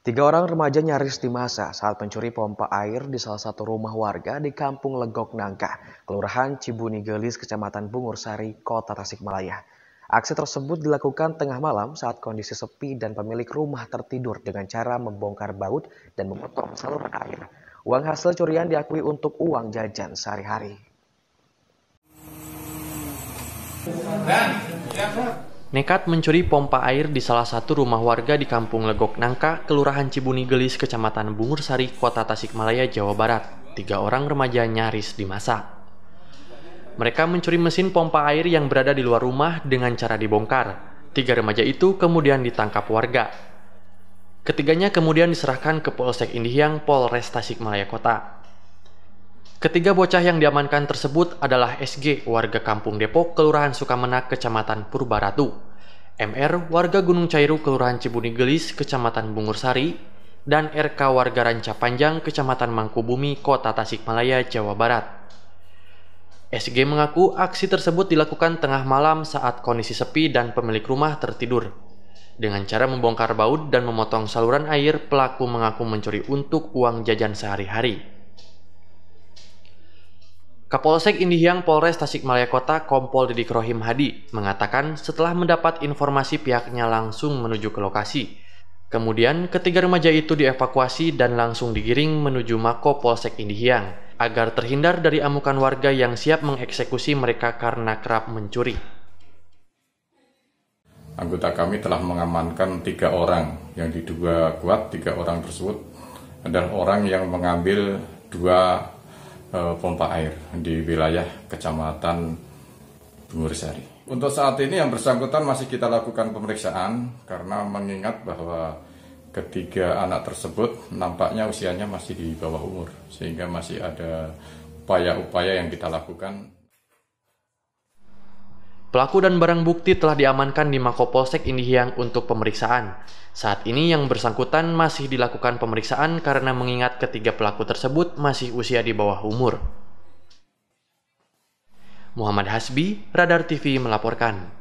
Tiga orang remaja nyaris dimasa saat pencuri pompa air di salah satu rumah warga di Kampung Legok Nangka, Kelurahan Cibuni Gelis, Kecamatan Bungur Sari, Kota Tasikmalaya. Aksi tersebut dilakukan tengah malam saat kondisi sepi dan pemilik rumah tertidur dengan cara membongkar baut dan memotong saluran air. Uang hasil curian diakui untuk uang jajan sehari-hari. Ya, Nekat mencuri pompa air di salah satu rumah warga di Kampung Legok Nangka, Kelurahan Cibuni Gelis, Kecamatan Bungursari, Kota Tasikmalaya, Jawa Barat. Tiga orang remaja nyaris dimasak. Mereka mencuri mesin pompa air yang berada di luar rumah dengan cara dibongkar. Tiga remaja itu kemudian ditangkap warga. Ketiganya kemudian diserahkan ke Polsek Indihyang, Polres Tasikmalaya Kota. Ketiga bocah yang diamankan tersebut adalah SG, warga Kampung Depok, Kelurahan Sukamenak, Kecamatan Purbaratu, MR, warga Gunung Cairu, Kelurahan Cibuni Gelis, Kecamatan Bungursari, dan RK warga Ranca Panjang, Kecamatan Mangkubumi, Kota Tasikmalaya, Jawa Barat. SG mengaku aksi tersebut dilakukan tengah malam saat kondisi sepi dan pemilik rumah tertidur. Dengan cara membongkar baut dan memotong saluran air, pelaku mengaku mencuri untuk uang jajan sehari-hari. Kapolsek Indihiang Polres Tasikmalaya Kota Kompol Didi Rohim Hadi mengatakan setelah mendapat informasi pihaknya langsung menuju ke lokasi. Kemudian ketiga remaja itu dievakuasi dan langsung digiring menuju Mako Polsek Indihiang agar terhindar dari amukan warga yang siap mengeksekusi mereka karena kerap mencuri. Anggota kami telah mengamankan tiga orang yang diduga kuat. Tiga orang tersebut adalah orang yang mengambil dua Eh, pompa air di wilayah Kecamatan Bungurisari. Untuk saat ini yang bersangkutan masih kita lakukan pemeriksaan karena mengingat bahwa ketiga anak tersebut nampaknya usianya masih di bawah umur sehingga masih ada upaya-upaya yang kita lakukan. Pelaku dan barang bukti telah diamankan di Mako Polsek Indihiyang untuk pemeriksaan. Saat ini yang bersangkutan masih dilakukan pemeriksaan karena mengingat ketiga pelaku tersebut masih usia di bawah umur. Muhammad Hasbi, Radar TV melaporkan.